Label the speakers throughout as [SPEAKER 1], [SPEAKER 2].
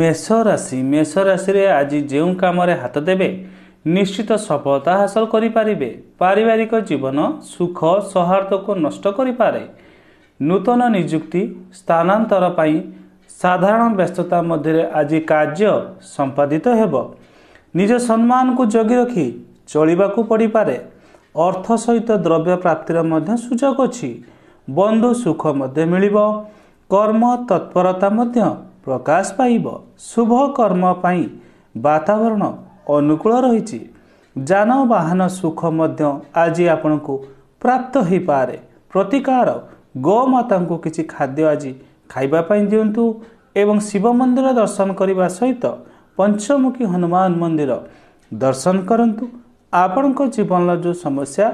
[SPEAKER 1] ମେଷ ରାଶି ମେଷ ରାଶିରେ ଆଜି ଯେଉଁ କାମରେ ହାତ ଦେବେ ନିଶ୍ଚିତ ସଫଳତା ହାସଲ କରିପାରିବେ ପାରିବାରିକ ଜୀବନ ସୁଖ ସୌହାର୍ଦ୍ଦକୁ ନଷ୍ଟ କରିପାରେ ନୂତନ ନିଯୁକ୍ତି ସ୍ଥାନାନ୍ତର ପାଇଁ ସାଧାରଣ ବ୍ୟସ୍ତତା ମଧ୍ୟରେ ଆଜି କାର୍ଯ୍ୟ ସମ୍ପାଦିତ ହେବ ନିଜ ସମ୍ମାନକୁ ଜଗି ରଖି ଚଳିବାକୁ ପଡ଼ିପାରେ ଅର୍ଥ ସହିତ ଦ୍ରବ୍ୟ ପ୍ରାପ୍ତିର ମଧ୍ୟ ସୁଯୋଗ ଅଛି ବନ୍ଧୁ ସୁଖ ମଧ୍ୟ ମିଳିବ କର୍ମ ତତ୍ପରତା ମଧ୍ୟ ପ୍ରକାଶ ପାଇବ ଶୁଭ କର୍ମ ପାଇଁ ବାତାବରଣ ଅନୁକୂଳ ରହିଛି ଯାନବାହନ ସୁଖ ମଧ୍ୟ ଆଜି ଆପଣଙ୍କୁ ପ୍ରାପ୍ତ ହୋଇପାରେ ପ୍ରତିକାର ଗୋମାତାଙ୍କୁ କିଛି ଖାଦ୍ୟ ଆଜି ଖାଇବା ପାଇଁ ଦିଅନ୍ତୁ ଏବଂ ଶିବ ମନ୍ଦିର ଦର୍ଶନ କରିବା ସହିତ ପଞ୍ଚମୁଖୀ ହନୁମାନ ମନ୍ଦିର ଦର୍ଶନ କରନ୍ତୁ ଆପଣଙ୍କ ଜୀବନର ଯେଉଁ ସମସ୍ୟା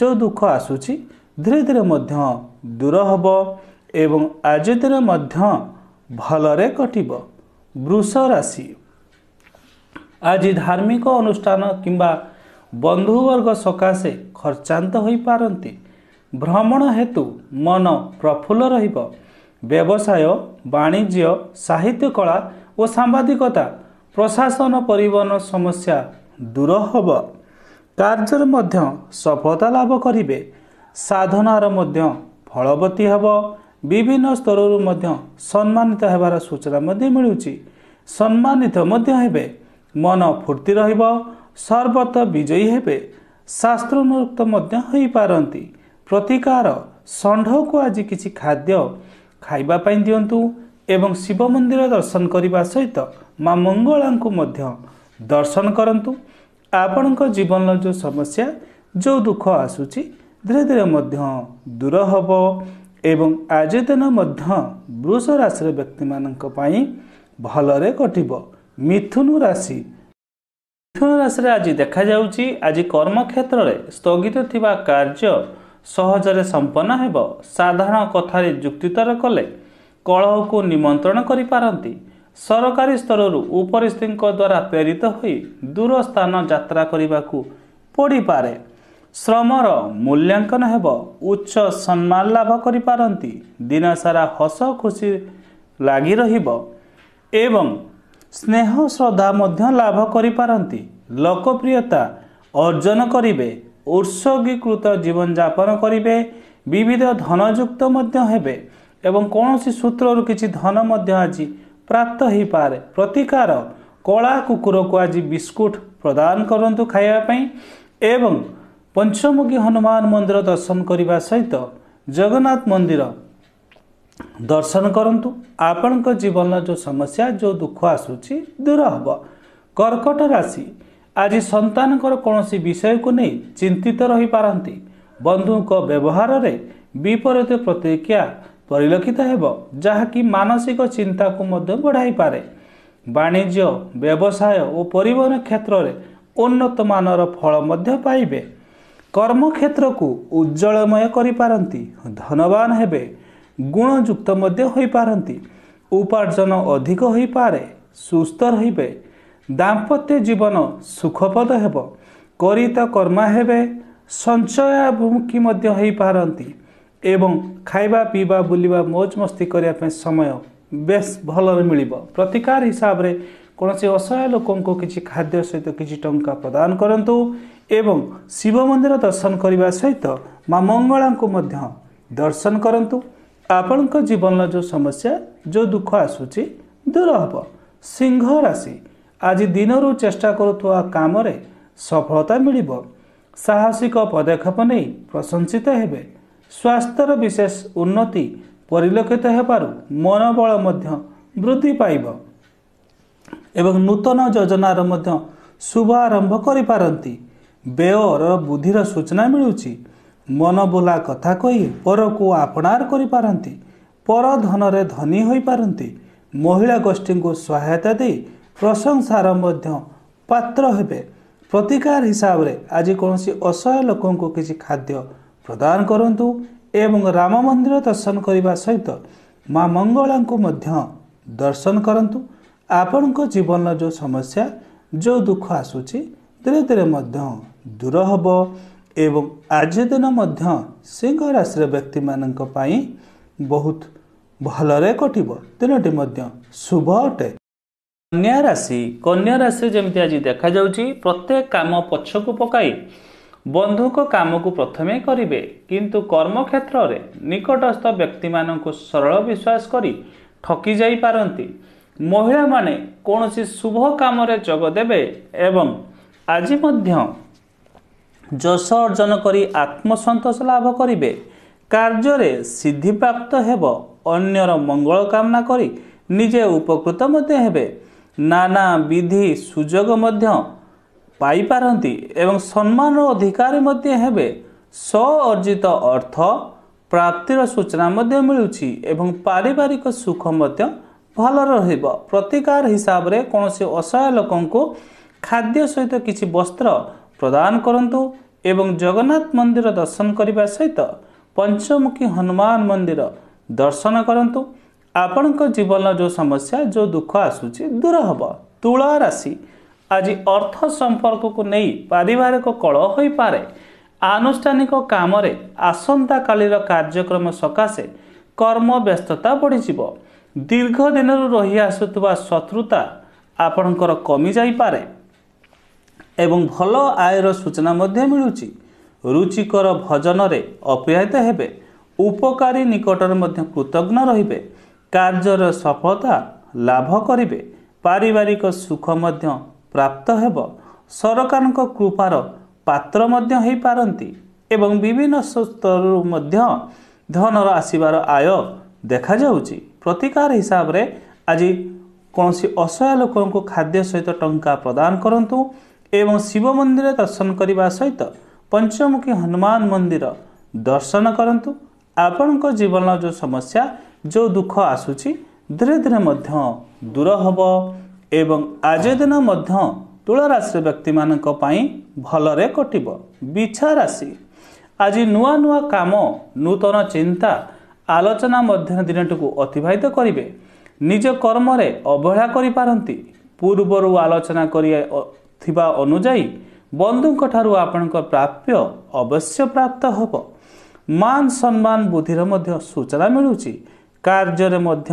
[SPEAKER 1] ଯେଉଁ ଦୁଃଖ ଆସୁଛି ଧୀରେ ଧୀରେ ମଧ୍ୟ ଦୂର ହେବ ଏବଂ ଆଜି ଦିନ ମଧ୍ୟ ଭଲରେ କଟିବ ବୃଷ ରାଶି ଆଜି ଧାର୍ମିକ ଅନୁଷ୍ଠାନ କିମ୍ବା ବନ୍ଧୁବର୍ଗ ସକାଶେ ଖର୍ଚ୍ଚାନ୍ତ ହୋଇପାରନ୍ତି ଭ୍ରମଣ ହେତୁ ମନ ପ୍ରଫୁଲ୍ଲ ରହିବ ବ୍ୟବସାୟ ବାଣିଜ୍ୟ ସାହିତ୍ୟ କଳା ଓ ସାମ୍ବାଦିକତା ପ୍ରଶାସନ ପରିବହନ ସମସ୍ୟା ଦୂର ହେବ କାର୍ଯ୍ୟରେ ମଧ୍ୟ ସଫଳତା ଲାଭ କରିବେ ସାଧନାର ମଧ୍ୟ ଫଳବତୀ ହେବ ବିଭିନ୍ନ ସ୍ତରରୁ ମଧ୍ୟ ସମ୍ମାନିତ ହେବାର ସୂଚନା ମଧ୍ୟ ମିଳୁଛି ସମ୍ମାନିତ ମଧ୍ୟ ହେବେ ମନ ଫୁର୍ତ୍ତି ରହିବ ସର୍ବତ ବିଜୟୀ ହେବେ ଶାସ୍ତ୍ରୋକ୍ତ ମଧ୍ୟ ହୋଇପାରନ୍ତି ପ୍ରତିକାର ଷଣ୍ଢକୁ ଆଜି କିଛି ଖାଦ୍ୟ ଖାଇବା ପାଇଁ ଦିଅନ୍ତୁ ଏବଂ ଶିବ ମନ୍ଦିର ଦର୍ଶନ କରିବା ସହିତ ମା ମଙ୍ଗଳାଙ୍କୁ ମଧ୍ୟ ଦର୍ଶନ କରନ୍ତୁ ଆପଣଙ୍କ ଜୀବନର ଯେଉଁ ସମସ୍ୟା ଯେଉଁ ଦୁଃଖ ଆସୁଛି ଧୀରେ ଧୀରେ ମଧ୍ୟ ଦୂର ହେବ ଏବଂ ଆଜି ଦିନ ମଧ୍ୟ ବୃଷ ରାଶିର ବ୍ୟକ୍ତିମାନଙ୍କ ପାଇଁ ଭଲରେ କଟିବ ମିଥୁନ ରାଶି ମିଥୁନ ରାଶିରେ ଆଜି ଦେଖାଯାଉଛି ଆଜି କର୍ମକ୍ଷେତ୍ରରେ ସ୍ଥଗିତ ଥିବା କାର୍ଯ୍ୟ ସହଜରେ ସମ୍ପନ୍ନ ହେବ ସାଧାରଣ କଥାରେ ଯୁକ୍ତିତର କଲେ କଳହକୁ ନିମନ୍ତ୍ରଣ କରିପାରନ୍ତି ସରକାରୀ ସ୍ତରରୁ ଉପରିସ୍ଥିତିଙ୍କ ଦ୍ୱାରା ପ୍ରେରିତ ହୋଇ ଦୂର ସ୍ଥାନ ଯାତ୍ରା କରିବାକୁ ପଡ଼ିପାରେ ଶ୍ରମର ମୂଲ୍ୟାଙ୍କନ ହେବ ଉଚ୍ଚ ସମ୍ମାନ ଲାଭ କରିପାରନ୍ତି ଦିନ ସାରା ହସ ଖୁସି ଲାଗି ରହିବ ଏବଂ ସ୍ନେହ ଶ୍ରଦ୍ଧା ମଧ୍ୟ ଲାଭ କରିପାରନ୍ତି ଲୋକପ୍ରିୟତା ଅର୍ଜନ କରିବେ ଉତ୍ସର୍ଗୀକୃତ ଜୀବନଯାପନ କରିବେ ବିବିଧ ଧନଯୁକ୍ତ ମଧ୍ୟ ହେବେ ଏବଂ କୌଣସି ସୂତ୍ରରୁ କିଛି ଧନ ମଧ୍ୟ ଆଜି ପ୍ରାପ୍ତ ହୋଇପାରେ ପ୍ରତିକାର କଳା କୁକୁରକୁ ଆଜି ବିସ୍କୁଟ ପ୍ରଦାନ କରନ୍ତୁ ଖାଇବା ପାଇଁ ଏବଂ ପଞ୍ଚମୁଖୀ ହନୁମାନ ମନ୍ଦିର ଦର୍ଶନ କରିବା ସହିତ ଜଗନ୍ନାଥ ମନ୍ଦିର ଦର୍ଶନ କରନ୍ତୁ ଆପଣଙ୍କ ଜୀବନର ଯେଉଁ ସମସ୍ୟା ଯେଉଁ ଦୁଃଖ ଆସୁଛି ଦୂର ହେବ କର୍କଟ ରାଶି ଆଜି ସନ୍ତାନଙ୍କର କୌଣସି ବିଷୟକୁ ନେଇ ଚିନ୍ତିତ ରହିପାରନ୍ତି ବନ୍ଧୁଙ୍କ ବ୍ୟବହାରରେ ବିପରୀତ ପ୍ରତିକ୍ରିୟା ପରିଲକ୍ଷିତ ହେବ ଯାହାକି ମାନସିକ ଚିନ୍ତାକୁ ମଧ୍ୟ ବଢ଼ାଇପାରେ ବାଣିଜ୍ୟ ବ୍ୟବସାୟ ଓ ପରିବହନ କ୍ଷେତ୍ରରେ ଉନ୍ନତମାନର ଫଳ ମଧ୍ୟ ପାଇବେ କର୍ମକ୍ଷେତ୍ରକୁ ଉଜ୍ଜଳମୟ କରିପାରନ୍ତି ଧନବାନ ହେବେ ଗୁଣଯୁକ୍ତ ମଧ୍ୟ ହୋଇପାରନ୍ତି ଉପାର୍ଜନ ଅଧିକ ହୋଇପାରେ ସୁସ୍ଥ ରହିବେ ଦାମ୍ପତ୍ୟ ଜୀବନ ସୁଖପଦ ହେବ କରିତ କର୍ମା ହେବେ ସଞ୍ଚୟାଭିମୁଖୀ ମଧ୍ୟ ହୋଇପାରନ୍ତି ଏବଂ ଖାଇବା ପିଇବା ବୁଲିବା ମୌଜ ମସ୍ତି କରିବା ପାଇଁ ସମୟ ବେଶ ଭଲରେ ମିଳିବ ପ୍ରତିକାର ହିସାବରେ କୌଣସି ଅସହାୟ ଲୋକଙ୍କୁ କିଛି ଖାଦ୍ୟ ସହିତ କିଛି ଟଙ୍କା ପ୍ରଦାନ କରନ୍ତୁ ଏବଂ ଶିବ ମନ୍ଦିର ଦର୍ଶନ କରିବା ସହିତ ମା ମଙ୍ଗଳାଙ୍କୁ ମଧ୍ୟ ଦର୍ଶନ କରନ୍ତୁ ଆପଣଙ୍କ ଜୀବନର ଯେଉଁ ସମସ୍ୟା ଯେଉଁ ଦୁଃଖ ଆସୁଛି ଦୂର ହେବ ସିଂହ ରାଶି ଆଜି ଦିନରୁ ଚେଷ୍ଟା କରୁଥିବା କାମରେ ସଫଳତା ମିଳିବ ସାହସିକ ପଦକ୍ଷେପ ନେଇ ପ୍ରଶଂସିତ ହେବେ ସ୍ୱାସ୍ଥ୍ୟର ବିଶେଷ ଉନ୍ନତି ପରିଲକ୍ଷିତ ହେବାରୁ ମନୋବଳ ମଧ୍ୟ ବୃଦ୍ଧି ପାଇବ ଏବଂ ନୂତନ ଯୋଜନାର ମଧ୍ୟ ଶୁଭାରମ୍ଭ କରିପାରନ୍ତି ବ୍ୟୟର ବୁଦ୍ଧିର ସୂଚନା ମିଳୁଛି ମନ ବୋଲା କଥା କହି ପରକୁ ଆପଣାର କରିପାରନ୍ତି ପର ଧନରେ ଧନୀ ହୋଇପାରନ୍ତି ମହିଳା ଗୋଷ୍ଠୀଙ୍କୁ ସହାୟତା ଦେଇ ପ୍ରଶଂସାର ମଧ୍ୟ ପାତ୍ର ହେବେ ପ୍ରତିକାର ହିସାବରେ ଆଜି କୌଣସି ଅସହାୟ ଲୋକଙ୍କୁ କିଛି ଖାଦ୍ୟ ପ୍ରଦାନ କରନ୍ତୁ ଏବଂ ରାମ ମନ୍ଦିର ଦର୍ଶନ କରିବା ସହିତ ମା ମଙ୍ଗଳାଙ୍କୁ ମଧ୍ୟ ଦର୍ଶନ କରନ୍ତୁ ଆପଣଙ୍କ ଜୀବନର ଯେଉଁ ସମସ୍ୟା ଯେଉଁ ଦୁଃଖ ଆସୁଛି ଧୀରେ ଧୀରେ ମଧ୍ୟ ଦୂର ହେବ ଏବଂ ଆଜି ଦିନ ମଧ୍ୟ ସିଂହ ରାଶିର ବ୍ୟକ୍ତିମାନଙ୍କ ପାଇଁ ବହୁତ ଭଲରେ କଟିବ ଦିନଟି ମଧ୍ୟ ଶୁଭ ଅଟେ କନ୍ୟା ରାଶି କନ୍ୟା ରାଶି ଯେମିତି ଆଜି ଦେଖାଯାଉଛି ପ୍ରତ୍ୟେକ କାମ ପଛକୁ ପକାଇ ବନ୍ଧୁକ କାମକୁ ପ୍ରଥମେ କରିବେ କିନ୍ତୁ କର୍ମକ୍ଷେତ୍ରରେ ନିକଟସ୍ଥ ବ୍ୟକ୍ତିମାନଙ୍କୁ ସରଳ ବିଶ୍ୱାସ କରି ଠକି ଯାଇପାରନ୍ତି ମହିଳାମାନେ କୌଣସି ଶୁଭ କାମରେ ଯୋଗ ଦେବେ ଏବଂ ଆଜି ମଧ୍ୟ ଯଶ ଅର୍ଜନ କରି ଆତ୍ମସନ୍ତୋଷ ଲାଭ କରିବେ କାର୍ଯ୍ୟରେ ସିଦ୍ଧିପ୍ରାପ୍ତ ହେବ ଅନ୍ୟର ମଙ୍ଗଳ କାମନା କରି ନିଜେ ଉପକୃତ ମଧ୍ୟ ହେବେ ନାନା ବିଧି ସୁଯୋଗ ମଧ୍ୟ ପାଇପାରନ୍ତି ଏବଂ ସମ୍ମାନ ଅଧିକାରୀ ମଧ୍ୟ ହେବେ ସ ଅର୍ଜିତ ଅର୍ଥ ପ୍ରାପ୍ତିର ସୂଚନା ମଧ୍ୟ ମିଳୁଛି ଏବଂ ପାରିବାରିକ ସୁଖ ମଧ୍ୟ ଭଲ ରହିବ ପ୍ରତିକାର ହିସାବରେ କୌଣସି ଅସହାୟ ଲୋକଙ୍କୁ ଖାଦ୍ୟ ସହିତ କିଛି ବସ୍ତ୍ର ପ୍ରଦାନ କରନ୍ତୁ ଏବଂ ଜଗନ୍ନାଥ ମନ୍ଦିର ଦର୍ଶନ କରିବା ସହିତ ପଞ୍ଚମୁଖୀ ହନୁମାନ ମନ୍ଦିର ଦର୍ଶନ କରନ୍ତୁ ଆପଣଙ୍କ ଜୀବନର ଯେଉଁ ସମସ୍ୟା ଯେଉଁ ଦୁଃଖ ଆସୁଛି ଦୂର ହେବ ତୁଳା ଆଜି ଅର୍ଥ ସମ୍ପର୍କକୁ ନେଇ ପାରିବାରିକ କଳହ ହୋଇପାରେ ଆନୁଷ୍ଠାନିକ କାମରେ ଆସନ୍ତାକାଲିର କାର୍ଯ୍ୟକ୍ରମ ସକାଶେ କର୍ମ ବ୍ୟସ୍ତତା ବଢ଼ିଯିବ ଦୀର୍ଘ ଦିନରୁ ରହିଆସୁଥିବା ଶତ୍ରୁତା ଆପଣଙ୍କର କମିଯାଇପାରେ ଏବଂ ଭଲ ଆୟର ସୂଚନା ମଧ୍ୟ ମିଳୁଛି ରୁଚିକର ଭଜନରେ ଅପ୍ରିୟତ ହେବେ ଉପକାରୀ ନିକଟରେ ମଧ୍ୟ କୃତଜ୍ଞ ରହିବେ କାର୍ଯ୍ୟର ସଫଳତା ଲାଭ କରିବେ ପାରିବାରିକ ସୁଖ ମଧ୍ୟ ପ୍ରାପ୍ତ ହେବ ସରକାରଙ୍କ କୃପାର ପାତ୍ର ମଧ୍ୟ ହୋଇପାରନ୍ତି ଏବଂ ବିଭିନ୍ନ ସ୍ତରରୁ ମଧ୍ୟ ଧନର ଆସିବାର ଆୟ ଦେଖାଯାଉଛି ପ୍ରତିକାର ହିସାବରେ ଆଜି କୌଣସି ଅସହାୟ ଲୋକଙ୍କୁ ଖାଦ୍ୟ ସହିତ ଟଙ୍କା ପ୍ରଦାନ କରନ୍ତୁ ଏବଂ ଶିବ ମନ୍ଦିର ଦର୍ଶନ କରିବା ସହିତ ପଞ୍ଚମୁଖୀ ହନୁମାନ ମନ୍ଦିର ଦର୍ଶନ କରନ୍ତୁ ଆପଣଙ୍କ ଜୀବନର ଯେଉଁ ସମସ୍ୟା ଯେଉଁ ଦୁଃଖ ଆସୁଛି ଧୀରେ ଧୀରେ ମଧ୍ୟ ଦୂର ହେବ ଏବଂ ଆଜି ଦିନ ମଧ୍ୟ ତୁଳାରାଶି ବ୍ୟକ୍ତିମାନଙ୍କ ପାଇଁ ଭଲରେ କଟିବ ବିଛା ରାଶି ଆଜି ନୂଆ ନୂଆ କାମ ନୂତନ ଚିନ୍ତା ଆଲୋଚନା ମଧ୍ୟ ଦିନଟିକୁ ଅତିବାହିତ କରିବେ ନିଜ କର୍ମରେ ଅବହେଳା କରିପାରନ୍ତି ପୂର୍ବରୁ ଆଲୋଚନା କରିଥିବା ଅନୁଯାୟୀ ବନ୍ଧୁଙ୍କ ଠାରୁ ଆପଣଙ୍କ ପ୍ରାପ୍ୟ ଅବଶ୍ୟ ପ୍ରାପ୍ତ ହେବ ମାନ ସମ୍ମାନ ବୁଦ୍ଧିର ମଧ୍ୟ ସୂଚନା ମିଳୁଛି କାର୍ଯ୍ୟରେ ମଧ୍ୟ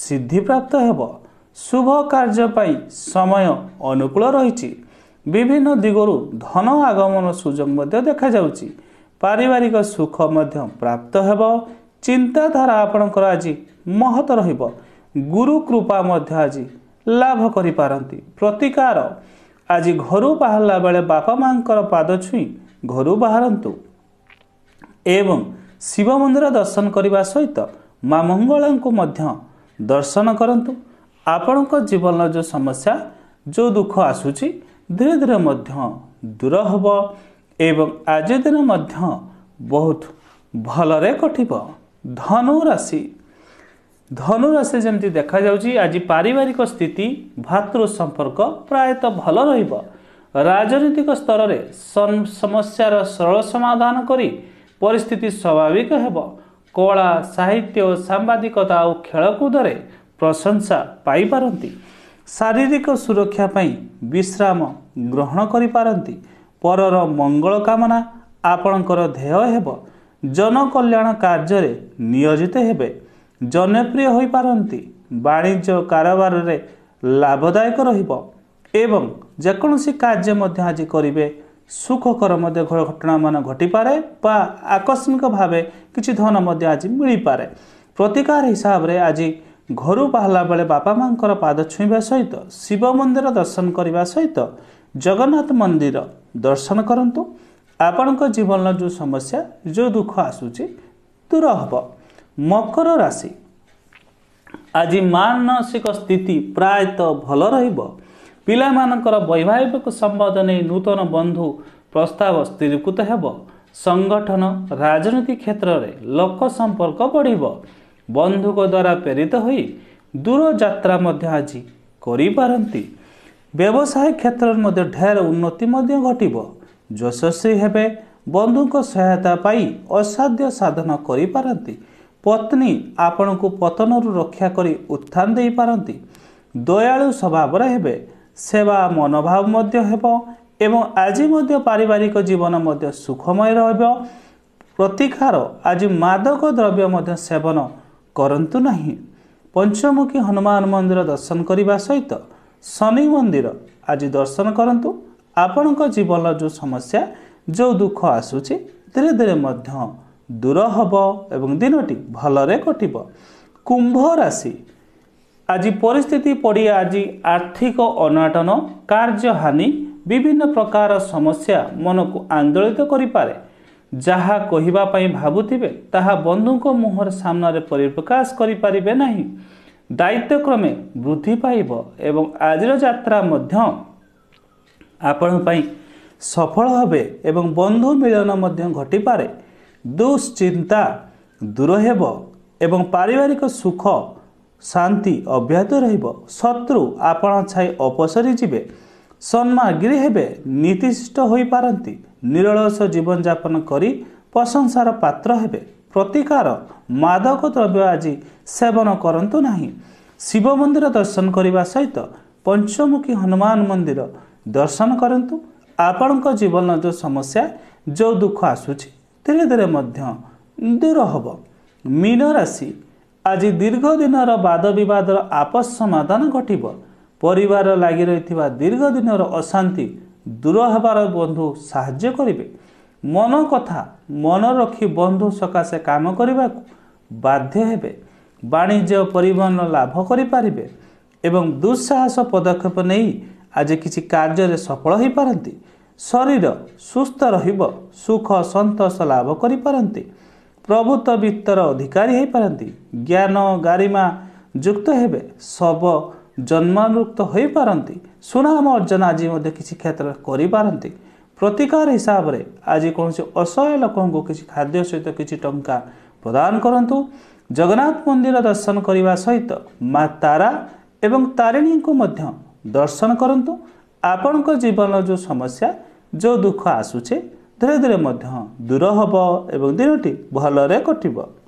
[SPEAKER 1] ସିଦ୍ଧି ହେବ ଶୁଭ କାର୍ଯ୍ୟ ପାଇଁ ସମୟ ଅନୁକୂଳ ରହିଛି ବିଭିନ୍ନ ଦିଗରୁ ଧନ ଆଗମନ ସୁଯୋଗ ମଧ୍ୟ ଦେଖାଯାଉଛି ପାରିବାରିକ ସୁଖ ମଧ୍ୟ ପ୍ରାପ୍ତ ହେବ ଚିନ୍ତାଧାରା ଆପଣଙ୍କର ଆଜି ମହତ ରହିବ ଗୁରୁ କୃପା ମଧ୍ୟ ଆଜି ଲାଭ କରିପାରନ୍ତି ପ୍ରତିକାର ଆଜି ଘରୁ ବାହାରିଲା ବେଳେ ବାପା ମାଆଙ୍କର ପାଦ ଛୁଇଁ ଘରୁ ବାହାରନ୍ତୁ ଏବଂ ଶିବ ମନ୍ଦିର ଦର୍ଶନ କରିବା ସହିତ ମା ମଙ୍ଗଳାଙ୍କୁ ମଧ୍ୟ ଦର୍ଶନ କରନ୍ତୁ ଆପଣଙ୍କ ଜୀବନର ଯେଉଁ ସମସ୍ୟା ଯେଉଁ ଦୁଃଖ ଆସୁଛି ଧୀରେ ଧୀରେ ମଧ୍ୟ ଦୂର ହେବ ଏବଂ ଆଜି ଦିନ ମଧ୍ୟ ବହୁତ ଭଲରେ କଟିବ ଧନୁରାଶି ଧନୁରାଶି ଯେମିତି ଦେଖାଯାଉଛି ଆଜି ପାରିବାରିକ ସ୍ଥିତି ଭାତୃ ସମ୍ପର୍କ ପ୍ରାୟତଃ ଭଲ ରହିବ ରାଜନୈତିକ ସ୍ତରରେ ସମସ୍ୟାର ସରଳ ସମାଧାନ କରି ପରିସ୍ଥିତି ସ୍ୱାଭାବିକ ହେବ କଳା ସାହିତ୍ୟ ସାମ୍ବାଦିକତା ଆଉ ଖେଳକୁଦରେ ପ୍ରଶଂସା ପାଇପାରନ୍ତି ଶାରୀରିକ ସୁରକ୍ଷା ପାଇଁ ବିଶ୍ରାମ ଗ୍ରହଣ କରିପାରନ୍ତି ପରର ମଙ୍ଗଳ କାମନା ଆପଣଙ୍କର ଧ୍ୟେୟ ହେବ ଜନକଲ୍ୟାଣ କାର୍ଯ୍ୟରେ ନିୟୋଜିତ ହେବେ ଜନପ୍ରିୟ ହୋଇପାରନ୍ତି ବାଣିଜ୍ୟ କାରବାରରେ ଲାଭଦାୟକ ରହିବ ଏବଂ ଯେକୌଣସି କାର୍ଯ୍ୟ ମଧ୍ୟ ଆଜି କରିବେ ସୁଖକର ମଧ୍ୟ ଘଟଣାମାନ ଘଟିପାରେ ବା ଆକସ୍ମିକ ଭାବେ କିଛି ଧନ ମଧ୍ୟ ଆଜି ମିଳିପାରେ ପ୍ରତିକାର ହିସାବରେ ଆଜି ଘରୁ ବାହାରିଲା ବେଳେ ବାପା ମାଙ୍କର ପାଦ ଛୁଇଁବା ସହିତ ଶିବ ମନ୍ଦିର ଦର୍ଶନ କରିବା ସହିତ ଜଗନ୍ନାଥ ମନ୍ଦିର ଦର୍ଶନ କରନ୍ତୁ ଆପଣଙ୍କ ଜୀବନର ଯେଉଁ ସମସ୍ୟା ଯେଉଁ ଦୁଃଖ ଆସୁଛି ଦୂର ହେବ ମକର ରାଶି ଆଜି ମାନସିକ ସ୍ଥିତି ପ୍ରାୟତଃ ଭଲ ରହିବ ପିଲାମାନଙ୍କର ବୈବାହିକ ସମ୍ବନ୍ଧ ନେଇ ନୂତନ ବନ୍ଧୁ ପ୍ରସ୍ତାବ ସ୍ଥିରୀକୃତ ହେବ ସଂଗଠନ ରାଜନୀତି କ୍ଷେତ୍ରରେ ଲୋକ ସମ୍ପର୍କ ବଢ଼ିବ ବନ୍ଧୁକ ଦ୍ୱାରା ପ୍ରେରିତ ହୋଇ ଦୂର ଯାତ୍ରା ମଧ୍ୟ ଆଜି କରିପାରନ୍ତି ବ୍ୟବସାୟ କ୍ଷେତ୍ରରେ ମଧ୍ୟ ଢେର ଉନ୍ନତି ମଧ୍ୟ ଘଟିବ ଯଶସ୍ୱୀ ହେବେ ବନ୍ଧୁଙ୍କ ସହାୟତା ପାଇ ଅସାଧ୍ୟ ସାଧନ କରିପାରନ୍ତି ପତ୍ନୀ ଆପଣଙ୍କୁ ପତନରୁ ରକ୍ଷା କରି ଉତ୍ଥାନ ଦେଇପାରନ୍ତି ଦୟାଳୁ ସ୍ୱଭାବରେ ହେବେ ସେବା ମନୋଭାବ ମଧ୍ୟ ହେବ ଏବଂ ଆଜି ମଧ୍ୟ ପାରିବାରିକ ଜୀବନ ମଧ୍ୟ ସୁଖମୟ ରହିବ ପ୍ରତିକାର ଆଜି ମାଦକ ଦ୍ରବ୍ୟ ମଧ୍ୟ ସେବନ କରନ୍ତୁ ନାହିଁ ପଞ୍ଚମୁଖୀ ହନୁମାନ ମନ୍ଦିର ଦର୍ଶନ କରିବା ସହିତ ଶନି ମନ୍ଦିର ଆଜି ଦର୍ଶନ କରନ୍ତୁ ଆପଣଙ୍କ ଜୀବନର ଯେଉଁ ସମସ୍ୟା ଯେଉଁ ଦୁଃଖ ଆସୁଛି ଧୀରେ ଧୀରେ ମଧ୍ୟ ଦୂର ହେବ ଏବଂ ଦିନଟି ଭଲରେ କଟିବ କୁମ୍ଭ ରାଶି ଆଜି ପରିସ୍ଥିତି ପଡ଼ି ଆଜି ଆର୍ଥିକ ଅନାଟନ କାର୍ଯ୍ୟହାନି ବିଭିନ୍ନ ପ୍ରକାର ସମସ୍ୟା ମନକୁ ଆନ୍ଦୋଳିତ କରିପାରେ ଯାହା କହିବା ପାଇଁ ଭାବୁଥିବେ ତାହା ବନ୍ଧୁଙ୍କ ମୁହଁର ସାମ୍ନାରେ ପରିପ୍ରକାଶ କରିପାରିବେ ନାହିଁ ଦାୟିତ୍ୱକ୍ରମେ ବୃଦ୍ଧି ପାଇବ ଏବଂ ଆଜିର ଯାତ୍ରା ମଧ୍ୟ ଆପଣଙ୍କ ପାଇଁ ସଫଳ ହେବେ ଏବଂ ବନ୍ଧୁ ମିଳନ ମଧ୍ୟ ଘଟିପାରେ ଦୁଶ୍ଚିନ୍ତା ଦୂର ହେବ ଏବଂ ପାରିବାରିକ ସୁଖ ଶାନ୍ତି ଅବ୍ୟାହତ ରହିବ ଶତ୍ରୁ ଆପଣ ଛାଇ ଅପସରିଯିବେ ସନ୍ମାଗିରି ହେବେ ନୀତିଶିଷ୍ଟ ହୋଇପାରନ୍ତି ନିରଳସ ଜୀବନଯାପନ କରି ପ୍ରଶଂସାର ପାତ୍ର ହେବେ ପ୍ରତିକାର ମାଦକ ଦ୍ରବ୍ୟ ଆଜି ସେବନ କରନ୍ତୁ ନାହିଁ ଶିବ ମନ୍ଦିର ଦର୍ଶନ କରିବା ସହିତ ପଞ୍ଚମୁଖୀ ହନୁମାନ ମନ୍ଦିର ଦର୍ଶନ କରନ୍ତୁ ଆପଣଙ୍କ ଜୀବନର ଯେଉଁ ସମସ୍ୟା ଯେଉଁ ଦୁଃଖ ଆସୁଛି ଧୀରେ ଧୀରେ ମଧ୍ୟ ଦୂର ହେବ ମୀନ ରାଶି ଆଜି ଦୀର୍ଘ ଦିନର ବାଦ ବିବାଦର ଆପସ ସମାଧାନ ଘଟିବ ପରିବାର ଲାଗି ରହିଥିବା ଦୀର୍ଘ ଦିନର ଅଶାନ୍ତି ଦୂର ହେବାର ବନ୍ଧୁ ସାହାଯ୍ୟ କରିବେ ମନ କଥା ମନ ରଖି ବନ୍ଧୁ ସକାଶେ କାମ କରିବାକୁ ବାଧ୍ୟ ହେବେ ବାଣିଜ୍ୟ ପରିବହନ ଲାଭ କରିପାରିବେ ଏବଂ ଦୁଃସାହସ ପଦକ୍ଷେପ ନେଇ ଆଜି କିଛି କାର୍ଯ୍ୟରେ ସଫଳ ହୋଇପାରନ୍ତି ଶରୀର ସୁସ୍ଥ ରହିବ ସୁଖ ସନ୍ତୋଷ ଲାଭ କରିପାରନ୍ତି ପ୍ରଭୁତ ବିତ୍ତର ଅଧିକାରୀ ହୋଇପାରନ୍ତି ଜ୍ଞାନ ଗାରିମା ଯୁକ୍ତ ହେବେ ଶବ ଜନ୍ମାନୁକ୍ତ ହୋଇପାରନ୍ତି ସୁନାମ ଅର୍ଜନ ଆଜି ମଧ୍ୟ କିଛି କ୍ଷେତ୍ରରେ କରିପାରନ୍ତି ପ୍ରତିକାର ହିସାବରେ ଆଜି କୌଣସି ଅସହାୟ ଲୋକଙ୍କୁ କିଛି ଖାଦ୍ୟ ସହିତ କିଛି ଟଙ୍କା ପ୍ରଦାନ କରନ୍ତୁ ଜଗନ୍ନାଥ ମନ୍ଦିର ଦର୍ଶନ କରିବା ସହିତ ମା ତାରା ଏବଂ ତାରିଣୀଙ୍କୁ ମଧ୍ୟ ଦର୍ଶନ କରନ୍ତୁ ଆପଣଙ୍କ ଜୀବନର ଯେଉଁ ସମସ୍ୟା ଯେଉଁ ଦୁଃଖ ଆସୁଛି ଧୀରେ ଧୀରେ ମଧ୍ୟ ଦୂର ହେବ ଏବଂ ଦିନଟି ଭଲରେ କଟିବ